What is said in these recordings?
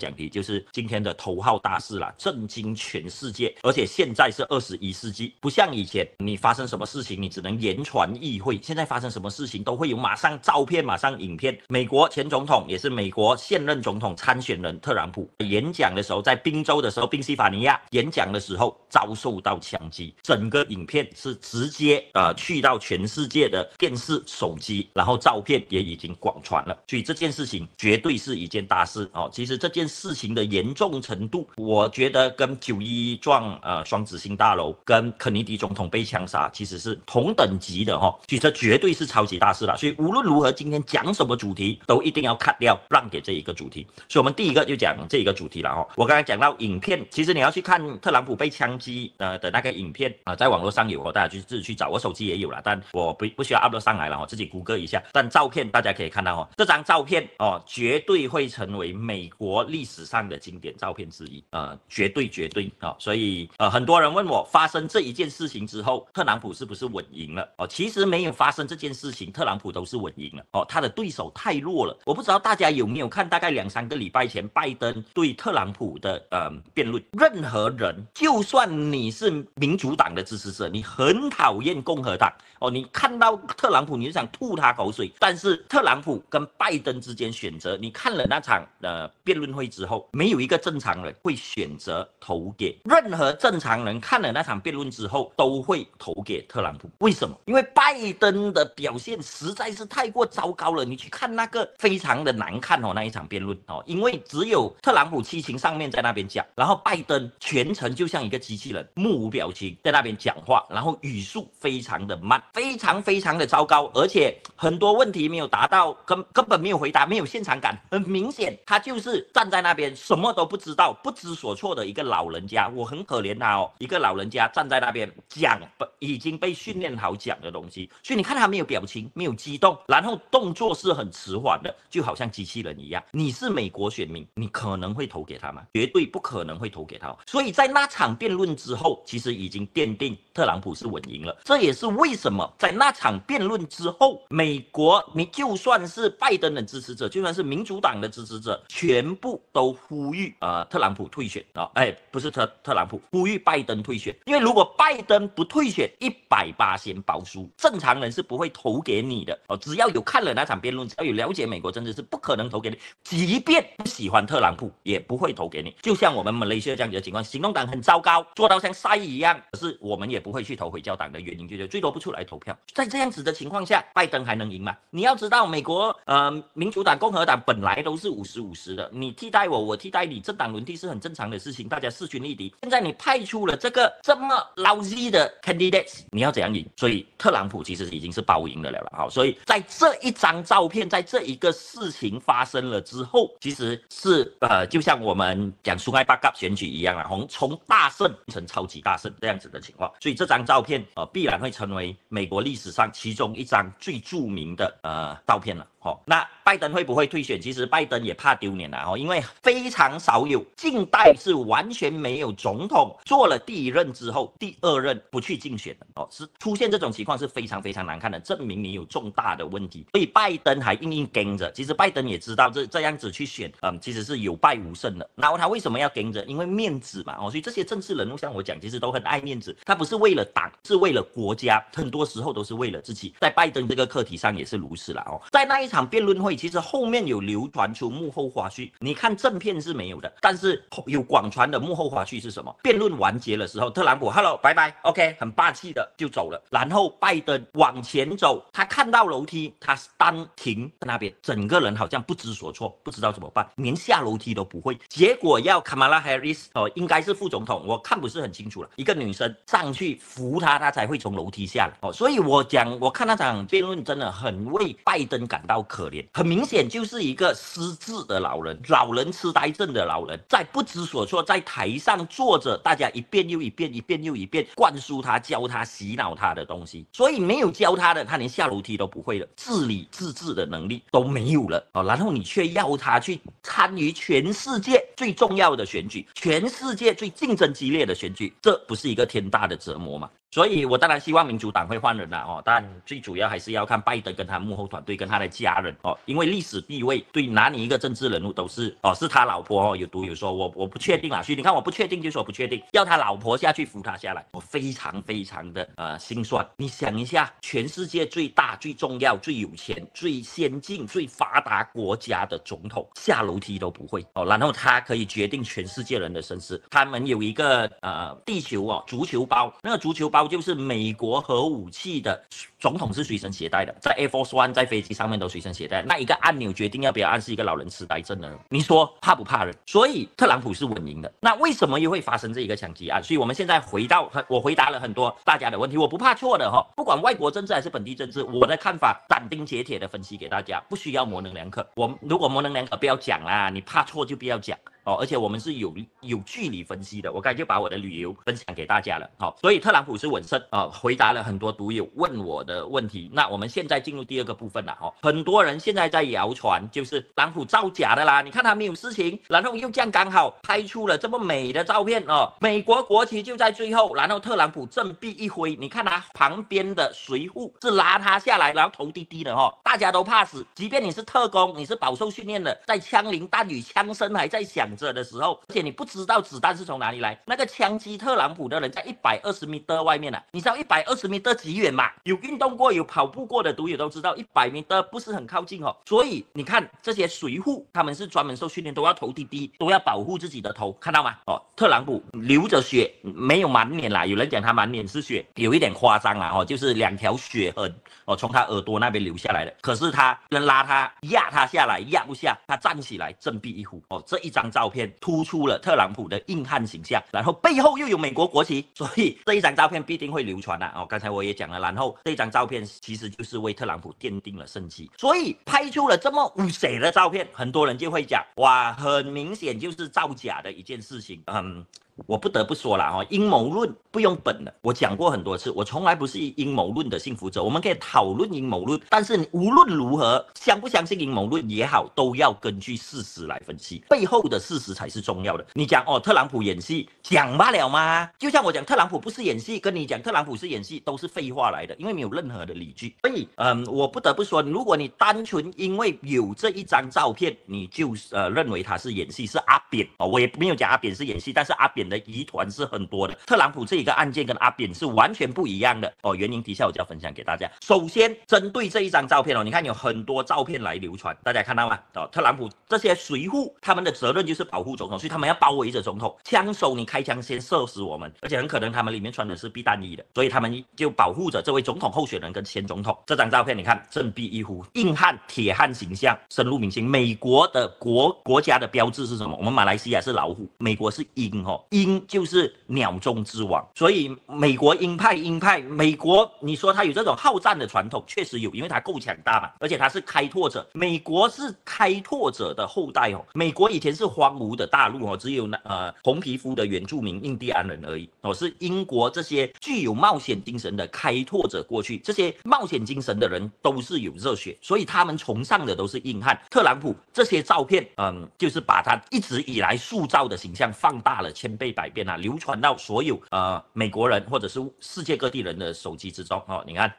讲题就是今天的头号大事了，震惊全世界。而且现在是二十一世纪，不像以前，你发生什么事情你只能言传意会。现在发生什么事情都会有马上照片，马上影片。美国前总统也是美国现任总统参选人特朗普演讲的时候，在宾州的时候，宾夕法尼亚演讲的时候遭受到枪击，整个影片是直接呃去到全世界的电视、手机，然后照片也已经广传了。所以这件事情绝对是一件大事哦。其实这件。事情的严重程度，我觉得跟九一撞呃双子星大楼跟肯尼迪总统被枪杀其实是同等级的哈，所以这绝对是超级大事了。所以无论如何，今天讲什么主题都一定要 cut 掉，让给这一个主题。所以我们第一个就讲这一个主题了哈。我刚才讲到影片，其实你要去看特朗普被枪击呃的那个影片啊，在网络上有，大家去自己去找，我手机也有了，但我不不需要 upload 上来了哈，自己 Google 一下。但照片大家可以看到哈，这张照片哦，绝对会成为美国历。历史上的经典照片之一，呃，绝对绝对啊！所以呃，很多人问我，发生这一件事情之后，特朗普是不是稳赢了？哦，其实没有发生这件事情，特朗普都是稳赢了哦。他的对手太弱了。我不知道大家有没有看，大概两三个礼拜前，拜登对特朗普的呃辩论。任何人，就算你是民主党的支持者，你很讨厌共和党哦，你看到特朗普你就想吐他口水。但是特朗普跟拜登之间选择，你看了那场呃辩论会。之后没有一个正常人会选择投给任何正常人看了那场辩论之后都会投给特朗普。为什么？因为拜登的表现实在是太过糟糕了。你去看那个非常的难看哦那一场辩论哦，因为只有特朗普七情上面在那边讲，然后拜登全程就像一个机器人，目无表情在那边讲话，然后语速非常的慢，非常非常的糟糕，而且很多问题没有达到根根本没有回答，没有现场感。很明显，他就是站。在那边什么都不知道、不知所措的一个老人家，我很可怜他哦。一个老人家站在那边讲，已经被训练好讲的东西，所以你看他没有表情、没有激动，然后动作是很迟缓的，就好像机器人一样。你是美国选民，你可能会投给他吗？绝对不可能会投给他。所以在那场辩论之后，其实已经奠定特朗普是稳赢了。这也是为什么在那场辩论之后，美国你就算是拜登的支持者，就算是民主党的支持者，全部。都呼吁呃特朗普退选啊！哎，不是特特朗普呼吁拜登退选，因为如果拜登不退选，一百八先包输。正常人是不会投给你的哦，只要有看了那场辩论，只要有了解美国政治，是不可能投给你。即便不喜欢特朗普，也不会投给你。就像我们马来西亚这样子的情况，行动党很糟糕，做到像晒一样，可是我们也不会去投回教党的原因，就是最多不出来投票。在这样子的情况下，拜登还能赢吗？你要知道，美国呃，民主党、共和党本来都是五十五十的，你替。代我，我替代你，政党轮替是很正常的事情，大家势均力敌。现在你派出了这个这么老鸡的 candidates，你要怎样赢？所以特朗普其实已经是包赢的了了。好，所以在这一张照片，在这一个事情发生了之后，其实是呃，就像我们讲苏艾巴格选举一样啊，从从大胜成超级大胜这样子的情况。所以这张照片呃，必然会成为美国历史上其中一张最著名的呃照片了。哦，那拜登会不会退选？其实拜登也怕丢脸的哦，因为非常少有近代是完全没有总统做了第一任之后，第二任不去竞选的哦，是出现这种情况是非常非常难看的，证明你有重大的问题。所以拜登还硬硬跟着，其实拜登也知道这这样子去选，嗯，其实是有败无胜的。然后他为什么要跟着？因为面子嘛哦，所以这些政治人物像我讲，其实都很爱面子。他不是为了党，是为了国家，很多时候都是为了自己。在拜登这个课题上也是如此了哦，在那一。场辩论会其实后面有流传出幕后花絮，你看正片是没有的，但是有广传的幕后花絮是什么？辩论完结的时候，特朗普 Hello 拜拜，OK 很霸气的就走了，然后拜登往前走，他看到楼梯，他单停在那边，整个人好像不知所措，不知道怎么办，连下楼梯都不会。结果要 Kamala Harris 哦，应该是副总统，我看不是很清楚了，一个女生上去扶他，他才会从楼梯下来哦。所以我讲，我看那场辩论真的很为拜登感到。可怜，很明显就是一个失智的老人，老人痴呆症的老人，在不知所措，在台上坐着，大家一遍又一遍，一遍又一遍灌输他、教他、洗脑他的东西，所以没有教他的，他连下楼梯都不会了，自理、自治的能力都没有了哦。然后你却要他去参与全世界最重要的选举，全世界最竞争激烈的选举，这不是一个天大的折磨吗？所以，我当然希望民主党会换人了哦。但最主要还是要看拜登跟他幕后团队跟他的家人哦，因为历史地位对哪里一个政治人物都是哦。是他老婆哦，有都有说，我我不确定啊，以你看我不确定就说不确定，要他老婆下去扶他下来，我非常非常的呃心酸。你想一下，全世界最大、最重要、最有钱、最先进、最发达国家的总统下楼梯都不会哦，然后他可以决定全世界人的生死。他们有一个呃地球哦，足球包那个足球包。就是美国核武器的总统是随身携带的，在 f 1 e 在飞机上面都随身携带，那一个按钮决定要不要按，是一个老人痴呆症呢？你说怕不怕人？所以特朗普是稳赢的。那为什么又会发生这一个枪击案？所以我们现在回到，我回答了很多大家的问题，我不怕错的哈，不管外国政治还是本地政治，我的看法斩钉截铁的分析给大家，不需要模棱两可。我如果模棱两可，不要讲啦，你怕错就不要讲。哦，而且我们是有有距离分析的。我刚才就把我的理由分享给大家了。好，所以特朗普是稳胜啊，回答了很多读友问我的问题。那我们现在进入第二个部分了。哦，很多人现在在谣传，就是特朗普造假的啦。你看他没有事情，然后又这样刚好拍出了这么美的照片哦。美国国旗就在最后，然后特朗普振臂一挥，你看他旁边的随护是拉他下来，然后头低低的哦，大家都怕死，即便你是特工，你是饱受训练的，在枪林弹雨、枪声还在响。着的时候，而且你不知道子弹是从哪里来。那个枪击特朗普的人在一百二十米的外面呢。你知道一百二十米的几远吗？有运动过、有跑步过的读友都知道，一百米的不是很靠近哦。所以你看这些水户，他们是专门受训练，都要头低低，都要保护自己的头，看到吗？哦，特朗普流着血，没有满脸啦，有人讲他满脸是血，有一点夸张啦，哦。就是两条血痕哦，从他耳朵那边流下来的。可是他拉他压他下来，压不下，他站起来，振臂一呼哦，这一张照。照片突出了特朗普的硬汉形象，然后背后又有美国国旗，所以这一张照片必定会流传了啊！刚才我也讲了，然后这张照片其实就是为特朗普奠定了胜机，所以拍出了这么五水的照片，很多人就会讲哇，很明显就是造假的一件事情，嗯。我不得不说了哈，阴谋论不用本了。我讲过很多次，我从来不是阴谋论的信服者。我们可以讨论阴谋论，但是你无论如何，相不相信阴谋论也好，都要根据事实来分析，背后的事实才是重要的。你讲哦，特朗普演戏，讲罢了吗？就像我讲，特朗普不是演戏，跟你讲特朗普是演戏，都是废话来的，因为没有任何的理据。所以，嗯，我不得不说，如果你单纯因为有这一张照片，你就呃认为他是演戏是阿扁哦，我也没有讲阿扁是演戏，但是阿扁。的疑团是很多的。特朗普这一个案件跟阿扁是完全不一样的哦。原因底下我就要分享给大家。首先，针对这一张照片哦，你看有很多照片来流传，大家看到吗？哦，特朗普这些随护他们的责任就是保护总统，所以他们要包围着总统。枪手，你开枪先射死我们，而且很可能他们里面穿的是避弹衣的，所以他们就保护着这位总统候选人跟前总统。这张照片，你看，振臂一呼，硬汉铁汉形象深入民心。美国的国国家的标志是什么？我们马来西亚是老虎，美国是鹰哦。一鹰就是鸟中之王，所以美国鹰派，鹰派美国，你说它有这种好战的传统，确实有，因为它够强大嘛，而且它是开拓者，美国是开拓者的后代哦。美国以前是荒芜的大陆哦，只有那呃红皮肤的原住民印第安人而已哦。是英国这些具有冒险精神的开拓者过去，这些冒险精神的人都是有热血，所以他们崇尚的都是硬汉。特朗普这些照片，嗯，就是把他一直以来塑造的形象放大了千。被百变啊，流传到所有呃美国人或者是世界各地人的手机之中哦。你看，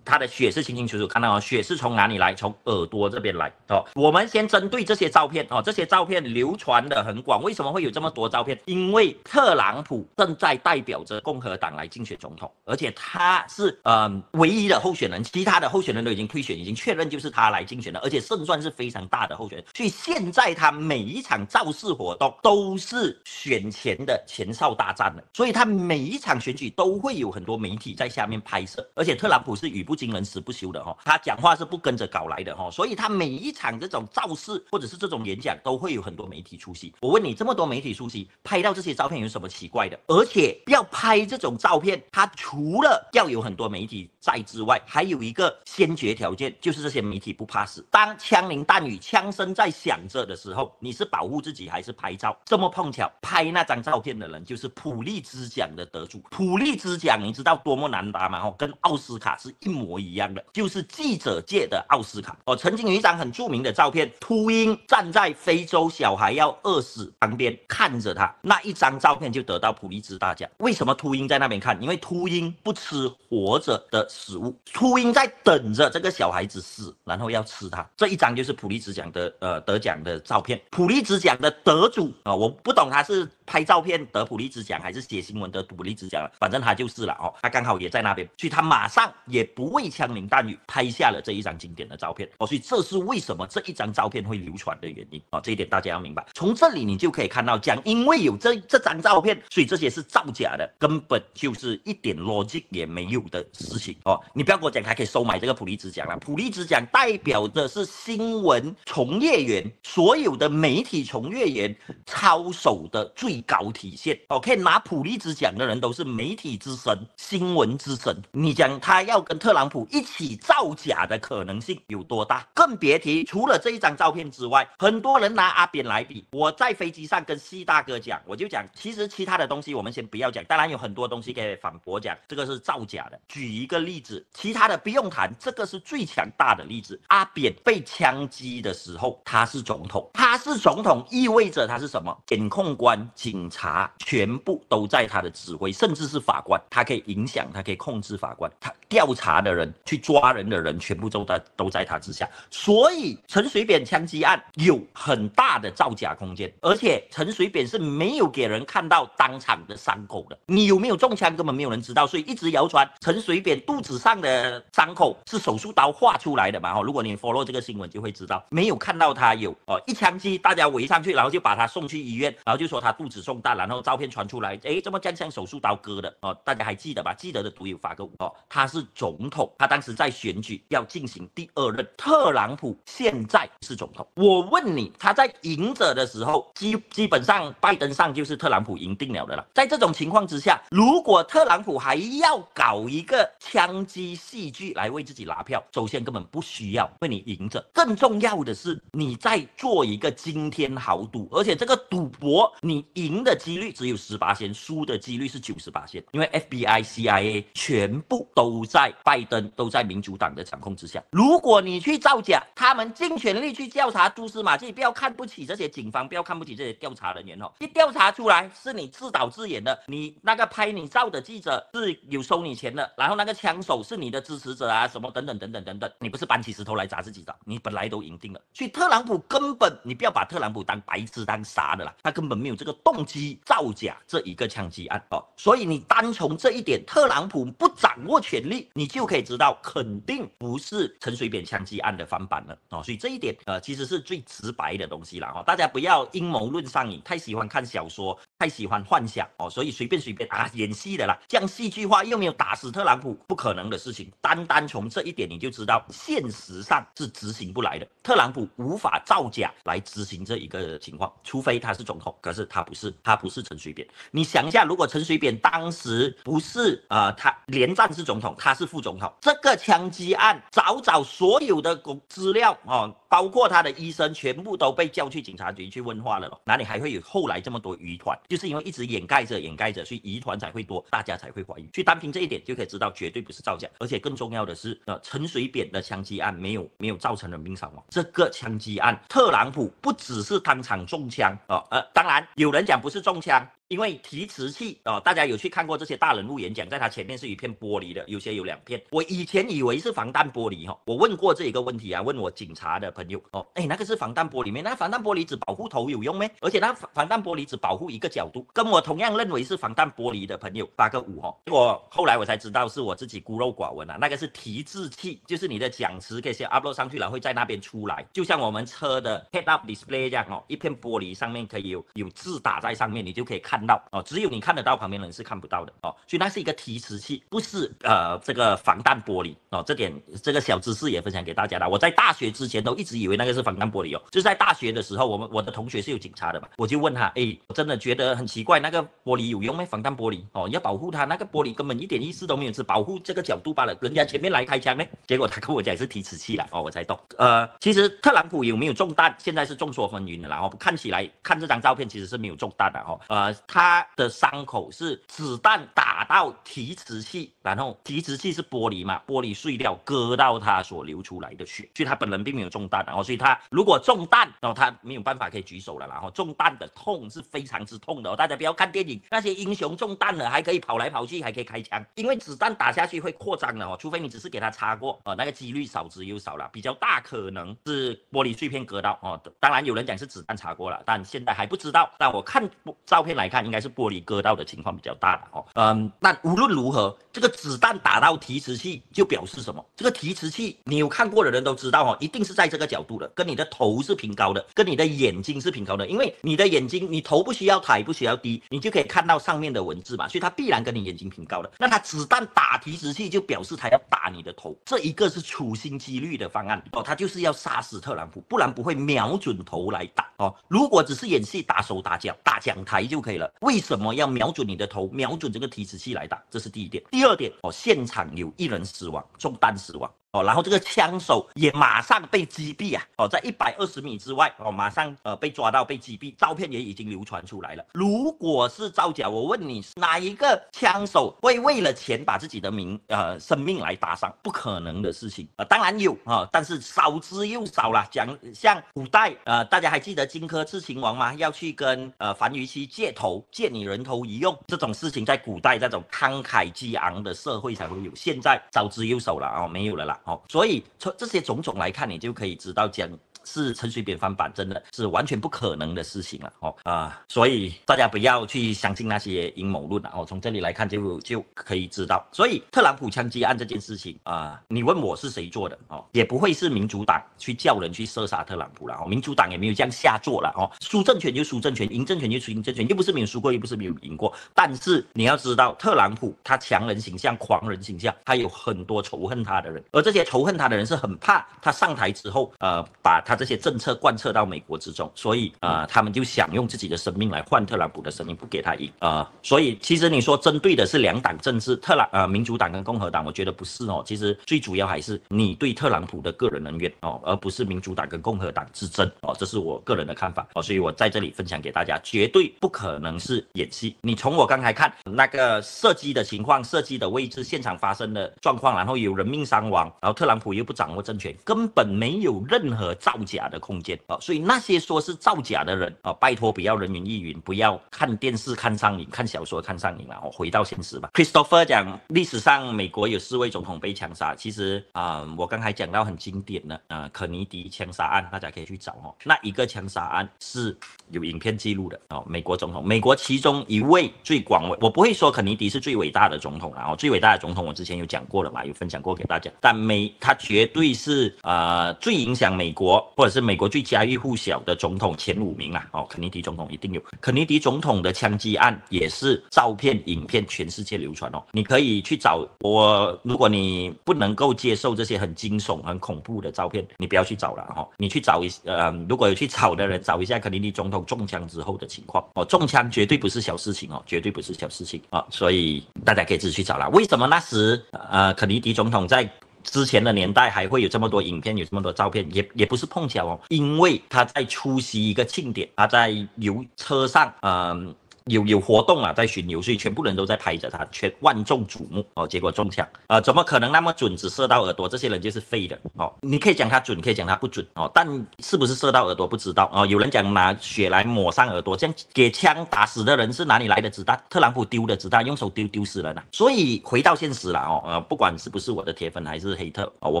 他的血是清清楚楚看到，血是从哪里来？从耳朵这边来哦。我们先针对这些照片哦，这些照片流传的很广。为什么会有这么多照片？因为特朗普正在代表着共和党来竞选总统，而且他是呃唯一的候选人，其他的候选人都已经退选，已经确认就是他来竞选的，而且胜算是非常大的候选人。所以现在他每一场造势活动都是选前。的前哨大战了，所以他每一场选举都会有很多媒体在下面拍摄，而且特朗普是语不惊人死不休的哈，他讲话是不跟着搞来的哈，所以他每一场这种造势或者是这种演讲都会有很多媒体出席。我问你，这么多媒体出席拍到这些照片有什么奇怪的？而且要拍这种照片，他除了要有很多媒体在之外，还有一个先决条件就是这些媒体不怕死。当枪林弹雨、枪声在响着的时候，你是保护自己还是拍照？这么碰巧拍那张。照片的人就是普利兹奖的得主。普利兹奖，你知道多么难拿吗？哦，跟奥斯卡是一模一样的，就是记者界的奥斯卡。哦，曾经有一张很著名的照片，秃鹰站在非洲小孩要饿死旁边看着他，那一张照片就得到普利兹大奖。为什么秃鹰在那边看？因为秃鹰不吃活着的食物，秃鹰在等着这个小孩子死，然后要吃他。这一张就是普利兹奖的呃得奖的照片。普利兹奖的得主啊，我不懂他是拍照。照片得普利兹奖还是写新闻得普利兹奖了，反正他就是了哦，他刚好也在那边，所以他马上也不畏枪林弹雨，拍下了这一张经典的照片哦，所以这是为什么这一张照片会流传的原因哦，这一点大家要明白。从这里你就可以看到，讲因为有这这张照片，所以这些是造假的，根本就是一点逻辑也没有的事情哦。你不要跟我讲，他可以收买这个普利兹奖了，普利兹奖代表的是新闻从业员所有的媒体从业员操守的最高。有体现 OK，拿普利兹奖的人都是媒体之神、新闻之神。你讲他要跟特朗普一起造假的可能性有多大？更别提除了这一张照片之外，很多人拿阿扁来比。我在飞机上跟细大哥讲，我就讲，其实其他的东西我们先不要讲，当然有很多东西可以反驳讲，这个是造假的。举一个例子，其他的不用谈，这个是最强大的例子。阿扁被枪击的时候，他是总统，他是总统意味着他是什么？检控官、警。查全部都在他的指挥，甚至是法官，他可以影响，他可以控制法官。他调查的人，去抓人的人，全部都在都在他之下。所以陈水扁枪击案有很大的造假空间，而且陈水扁是没有给人看到当场的伤口的。你有没有中枪，根本没有人知道，所以一直谣传陈水扁肚子上的伤口是手术刀划出来的嘛？哈，如果你 follow 这个新闻，就会知道没有看到他有哦，一枪击，大家围上去，然后就把他送去医院，然后就说他肚子送。大，然后照片传出来，哎，这么像像手术刀割的哦，大家还记得吧？记得的，读友发个五哦。他是总统，他当时在选举要进行第二任，特朗普现在是总统。我问你，他在赢者的时候，基基本上拜登上就是特朗普赢定了的了。在这种情况之下，如果特朗普还要搞一个枪击戏剧来为自己拉票，首先根本不需要为你赢者，更重要的是你在做一个惊天豪赌，而且这个赌博你赢的。的几率只有十八线，输的几率是九十八线。因为 FBI C I A 全部都在拜登都在民主党的掌控之下。如果你去造假，他们尽全力去调查蛛丝马迹。不要看不起这些警方，不要看不起这些调查人员哦。一调查出来是你自导自演的，你那个拍你照的记者是有收你钱的，然后那个枪手是你的支持者啊，什么等等等等等等。你不是搬起石头来砸自己的，你本来都赢定了。所以特朗普根本你不要把特朗普当白痴当啥的啦，他根本没有这个动机。机造假这一个枪击案哦，所以你单从这一点，特朗普不掌握权力，你就可以知道肯定不是陈水扁枪击案的翻版了哦，所以这一点呃其实是最直白的东西了哈，大家不要阴谋论上瘾，太喜欢看小说。太喜欢幻想哦，所以随便随便啊演戏的啦，这样戏剧化又没有打死特朗普，不可能的事情。单单从这一点你就知道，现实上是执行不来的。特朗普无法造假来执行这一个情况，除非他是总统，可是他不是，他不是陈水扁。你想一下，如果陈水扁当时不是呃他连战是总统，他是副总统，这个枪击案早早所有的资料哦。包括他的医生全部都被叫去警察局去问话了哪里还会有后来这么多疑团？就是因为一直掩盖着、掩盖着，所以疑团才会多，大家才会怀疑。去单凭这一点就可以知道，绝对不是造假。而且更重要的是，呃，陈水扁的枪击案没有没有造成人民伤亡。这个枪击案，特朗普不只是当场中枪啊！呃，当然有人讲不是中枪。因为提词器啊，大家有去看过这些大人物演讲，在他前面是一片玻璃的，有些有两片。我以前以为是防弹玻璃哈，我问过这一个问题啊，问我警察的朋友哦，哎，那个是防弹玻璃没？那个防弹玻璃只保护头有用没？而且那防防弹玻璃只保护一个角度。跟我同样认为是防弹玻璃的朋友发个五哈。果后来我才知道是我自己孤陋寡闻了，那个是提字器，就是你的讲词可以先 upload 上去了，会在那边出来，就像我们车的 head up display 这样哦，一片玻璃上面可以有有字打在上面，你就可以看。看到哦，只有你看得到，旁边人是看不到的哦，所以那是一个提词器，不是呃这个防弹玻璃哦，这点这个小知识也分享给大家了。我在大学之前都一直以为那个是防弹玻璃哦，就在大学的时候，我们我的同学是有警察的嘛，我就问他，哎，真的觉得很奇怪，那个玻璃有用吗？防弹玻璃哦，要保护他那个玻璃根本一点意思都没有，是保护这个角度罢了。人家前面来开枪呢，结果他跟我讲是提词器了哦，我才懂。呃，其实特朗普有没有中弹，现在是众说纷纭的啦。哦。看起来看这张照片其实是没有中弹的哦，呃。他的伤口是子弹打到提词器，然后提词器是玻璃嘛，玻璃碎掉割到他所流出来的血，所以他本人并没有中弹。然后，所以他如果中弹，然后他没有办法可以举手了。然后中弹的痛是非常之痛的。哦，大家不要看电影，那些英雄中弹了还可以跑来跑去，还可以开枪，因为子弹打下去会扩张的哦，除非你只是给他擦过呃，那个几率少之又少了，比较大可能是玻璃碎片割到哦。当然有人讲是子弹擦过了，但现在还不知道。但我看照片来看。应该是玻璃割到的情况比较大的哦，嗯，那无论如何，这个子弹打到提词器就表示什么？这个提词器你有看过的人都知道哦，一定是在这个角度的，跟你的头是平高的，跟你的眼睛是平高的，因为你的眼睛你头不需要抬不需要低，你就可以看到上面的文字嘛，所以它必然跟你眼睛平高的。那它子弹打提词器就表示它要打你的头，这一个是处心积虑的方案哦，它就是要杀死特朗普，不然不会瞄准头来打哦。如果只是演戏打手打脚打讲台就可以了。为什么要瞄准你的头，瞄准这个提词器来打？这是第一点。第二点，哦，现场有一人死亡，中弹死亡。哦，然后这个枪手也马上被击毙啊！哦，在一百二十米之外，哦，马上呃被抓到被击毙，照片也已经流传出来了。如果是造假，我问你，哪一个枪手会为了钱把自己的名呃生命来搭上？不可能的事情啊！当然有啊，但是少之又少了。讲像古代，呃，大家还记得荆轲刺秦王吗？要去跟呃樊於期借头，借你人头一用，这种事情在古代那种慷慨激昂的社会才会有，现在少之又少了啊，没有了啦。好，所以从这些种种来看，你就可以知道样是陈水扁翻版，真的是完全不可能的事情了哦啊，所以大家不要去相信那些阴谋论啊。哦，从这里来看就就可以知道，所以特朗普枪击案这件事情啊，你问我是谁做的哦，也不会是民主党去叫人去射杀特朗普了哦，民主党也没有这样下作了哦。输政权就输政权，赢政权就赢政权，又不是没有输过，又不是没有赢过。但是你要知道，特朗普他强人形象，狂人形象，他有很多仇恨他的人，而这些仇恨他的人是很怕他上台之后呃把他。他这些政策贯彻到美国之中，所以啊，他们就想用自己的生命来换特朗普的生命，不给他赢啊。所以其实你说针对的是两党政治，特朗呃民主党跟共和党，我觉得不是哦。其实最主要还是你对特朗普的个人恩怨哦，而不是民主党跟共和党之争哦。这是我个人的看法哦。所以我在这里分享给大家，绝对不可能是演戏。你从我刚才看那个射击的情况，射击的位置，现场发生的状况，然后有人命伤亡，然后特朗普又不掌握政权，根本没有任何造。假的空间啊，所以那些说是造假的人啊，拜托不要人云亦云，不要看电视看上瘾，看小说看上瘾了哦，回到现实吧。Christopher 讲，历史上美国有四位总统被枪杀，其实啊，我刚才讲到很经典的啊，肯尼迪枪杀案，大家可以去找哦。那一个枪杀案是有影片记录的哦，美国总统，美国其中一位最广为，我不会说肯尼迪是最伟大的总统然哦，最伟大的总统我之前有讲过了嘛，有分享过给大家，但美他绝对是啊最影响美国。或者是美国最家喻户晓的总统前五名啦，哦，肯尼迪总统一定有。肯尼迪总统的枪击案也是照片、影片全世界流传哦。你可以去找我，如果你不能够接受这些很惊悚、很恐怖的照片，你不要去找了哈。你去找一呃，如果有去找的人，找一下肯尼迪总统中枪之后的情况哦。中枪绝对不是小事情哦，绝对不是小事情啊。所以大家可以自己去找啦。为什么那时呃肯尼迪总统在？之前的年代还会有这么多影片，有这么多照片，也也不是碰巧哦，因为他在出席一个庆典，他在游车上，嗯。有有活动啊，在巡游，所以全部人都在拍着他，全万众瞩目哦。结果中枪，呃，怎么可能那么准，只射到耳朵？这些人就是废的哦。你可以讲他准，可以讲他不准哦，但是不是射到耳朵不知道哦。有人讲拿血来抹上耳朵，这样给枪打死的人是哪里来的子弹？特朗普丢的子弹，用手丢丢死了呢。所以回到现实了哦，呃，不管是不是我的铁粉还是黑特，我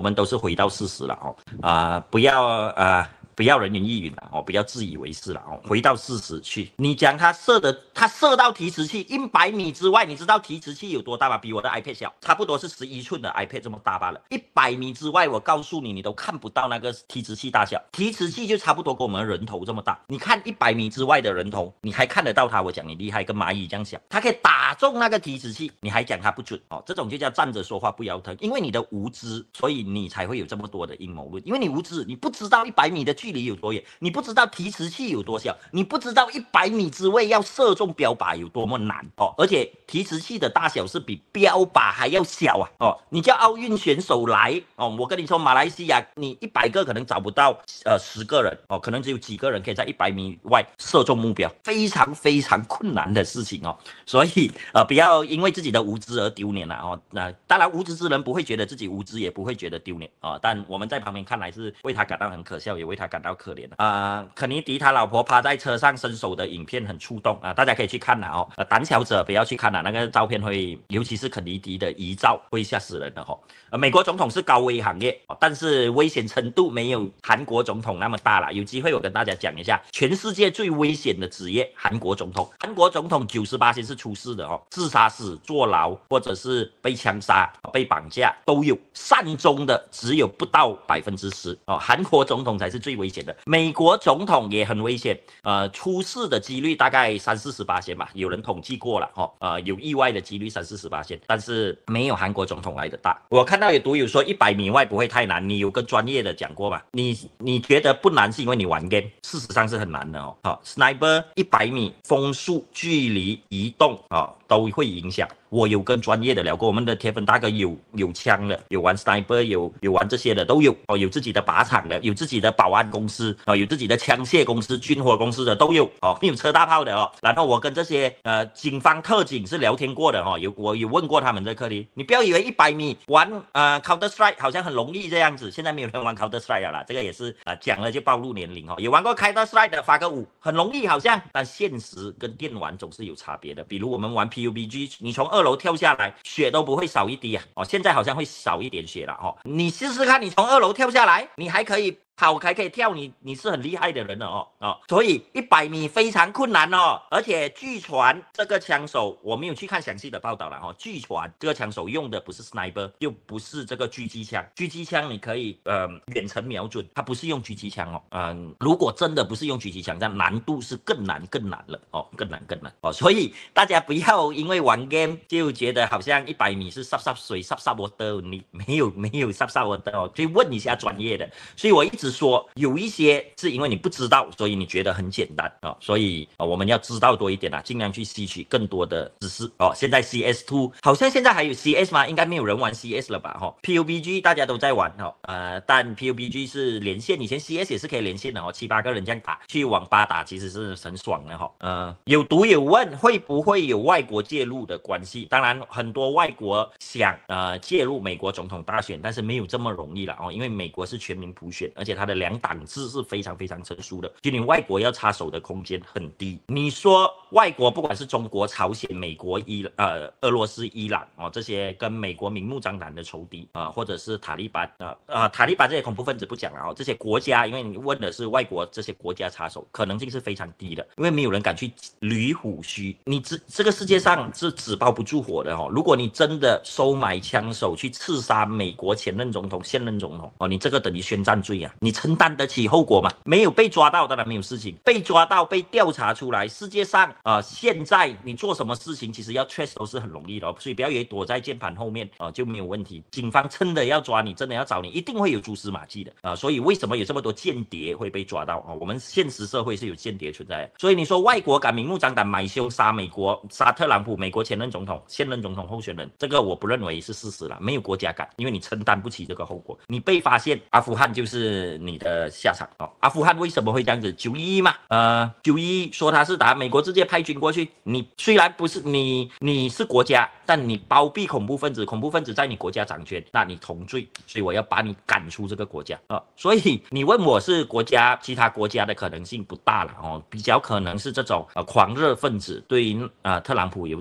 们都是回到事实了哦。啊，不要啊。不要人云亦云了哦，不要自以为是了哦，回到事实去。你讲他射的，他射到提词器一百米之外，你知道提词器有多大吗？比我的 iPad 小，差不多是十一寸的 iPad 这么大罢了。一百米之外，我告诉你，你都看不到那个提词器大小。提词器就差不多跟我们人头这么大。你看一百米之外的人头，你还看得到它？我讲你厉害，跟蚂蚁一样小，它可以打中那个提词器，你还讲它不准哦？这种就叫站着说话不腰疼，因为你的无知，所以你才会有这么多的阴谋论。因为你无知，你不知道一百米的。距离有多远？你不知道提词器有多小，你不知道一百米之位要射中标靶有多么难哦！而且提词器的大小是比标靶还要小啊哦！你叫奥运选手来哦，我跟你说，马来西亚你一百个可能找不到呃十个人哦，可能只有几个人可以在一百米外射中目标，非常非常困难的事情哦！所以呃，不要因为自己的无知而丢脸了哦。那当然，无知之人不会觉得自己无知，也不会觉得丢脸啊。但我们在旁边看来是为他感到很可笑，也为他。感到可怜啊，肯尼迪他老婆趴在车上伸手的影片很触动啊，大家可以去看呐哦。呃，胆小者不要去看了，那个照片会，尤其是肯尼迪的遗照会吓死人的哦、呃，美国总统是高危行业，但是危险程度没有韩国总统那么大了。有机会我跟大家讲一下，全世界最危险的职业——韩国总统。韩国总统九十八是出事的哦，自杀死、坐牢或者是被枪杀、被绑架都有，善终的只有不到百分之十哦。韩国总统才是最。危险的美国总统也很危险，呃，出事的几率大概三四十八线吧，有人统计过了，哦，呃，有意外的几率三四十八线，但是没有韩国总统来的大。我看到有读友说一百米外不会太难，你有跟专业的讲过吧？你你觉得不难，是因为你玩 game，事实上是很难的哦。好，sniper 一百米风速距离移动啊。都会影响。我有跟专业的聊过，我们的铁粉大哥有有枪的，有玩 sniper，有有玩这些的都有，哦，有自己的靶场的，有自己的保安公司，哦，有自己的枪械公司、军火公司的都有，哦，没有车大炮的哦。然后我跟这些呃警方特警是聊天过的，哦，有我有问过他们这课题。你不要以为一百米玩呃 counter strike 好像很容易这样子，现在没有人玩 counter strike 了，这个也是啊，讲了就暴露年龄哦。有玩过 counter strike 的发个五，很容易好像，但现实跟电玩总是有差别的。比如我们玩 p U B G，你从二楼跳下来，血都不会少一滴啊！哦，现在好像会少一点血了哦。你试试看，你从二楼跳下来，你还可以。跑还可以跳，你你是很厉害的人了哦哦，所以一百米非常困难哦，而且据传这个枪手我没有去看详细的报道了哈。据传这个枪手用的不是 sniper，就不是这个狙击枪。狙击枪你可以呃远程瞄准，他不是用狙击枪哦。嗯，如果真的不是用狙击枪，那难度是更难更难了哦，更难更难哦。所以大家不要因为玩 game 就觉得好像一百米是杀杀水杀杀 e r 你没有没有杀杀 e r 哦，去问一下专业的。所以我一。是说有一些是因为你不知道，所以你觉得很简单啊，所以啊我们要知道多一点啊，尽量去吸取更多的知识哦。现在 CS Two 好像现在还有 CS 吗？应该没有人玩 CS 了吧？哈，PUBG 大家都在玩哦。呃，但 PUBG 是连线，以前 CS 也是可以连线的哦，七八个人这样打去网吧打其实是很爽的哈。呃，有读有问，会不会有外国介入的关系？当然很多外国想呃介入美国总统大选，但是没有这么容易了哦，因为美国是全民普选，而且。它的两党制是非常非常成熟的，就你外国要插手的空间很低。你说外国不管是中国、朝鲜、美国、伊呃俄罗斯、伊朗哦这些跟美国明目张胆的仇敌啊，或者是塔利班啊啊塔利班这些恐怖分子不讲了哦，这些国家，因为你问的是外国，这些国家插手可能性是非常低的，因为没有人敢去捋虎须。你这这个世界上是纸包不住火的哦。如果你真的收买枪手去刺杀美国前任总统、现任总统哦，你这个等于宣战罪呀。你承担得起后果吗？没有被抓到，当然没有事情；被抓到，被调查出来，世界上啊，现在你做什么事情，其实要 t r 都是很容易的，所以不要以为躲在键盘后面啊，就没有问题。警方真的要抓你，真的要找你，一定会有蛛丝马迹的啊。所以为什么有这么多间谍会被抓到啊？我们现实社会是有间谍存在，所以你说外国敢明目张胆买凶杀美国、杀特朗普、美国前任总统、现任总统候选人，这个我不认为是事实了，没有国家敢，因为你承担不起这个后果，你被发现，阿富汗就是。你的下场哦，阿富汗为什么会这样子？九一嘛，呃，九一说他是打美国直接派军过去。你虽然不是你，你是国家，但你包庇恐怖分子，恐怖分子在你国家掌权，那你同罪。所以我要把你赶出这个国家啊。所以你问我是国家，其他国家的可能性不大了哦，比较可能是这种呃狂热分子对于啊特朗普有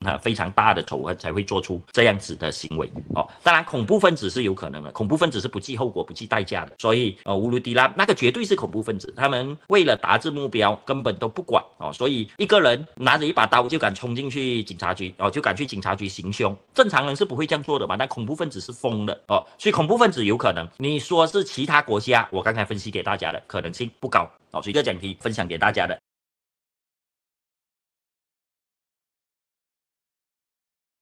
啊非常大的仇恨才会做出这样子的行为哦。当然恐怖分子是有可能的，恐怖分子是不计后果、不计代价的，所以。呃，乌卢迪拉那个绝对是恐怖分子，他们为了达至目标，根本都不管哦。所以一个人拿着一把刀就敢冲进去警察局哦，就敢去警察局行凶，正常人是不会这样做的嘛？但恐怖分子是疯的哦，所以恐怖分子有可能你说是其他国家，我刚才分析给大家的可能性不高哦，以这讲题分享给大家的。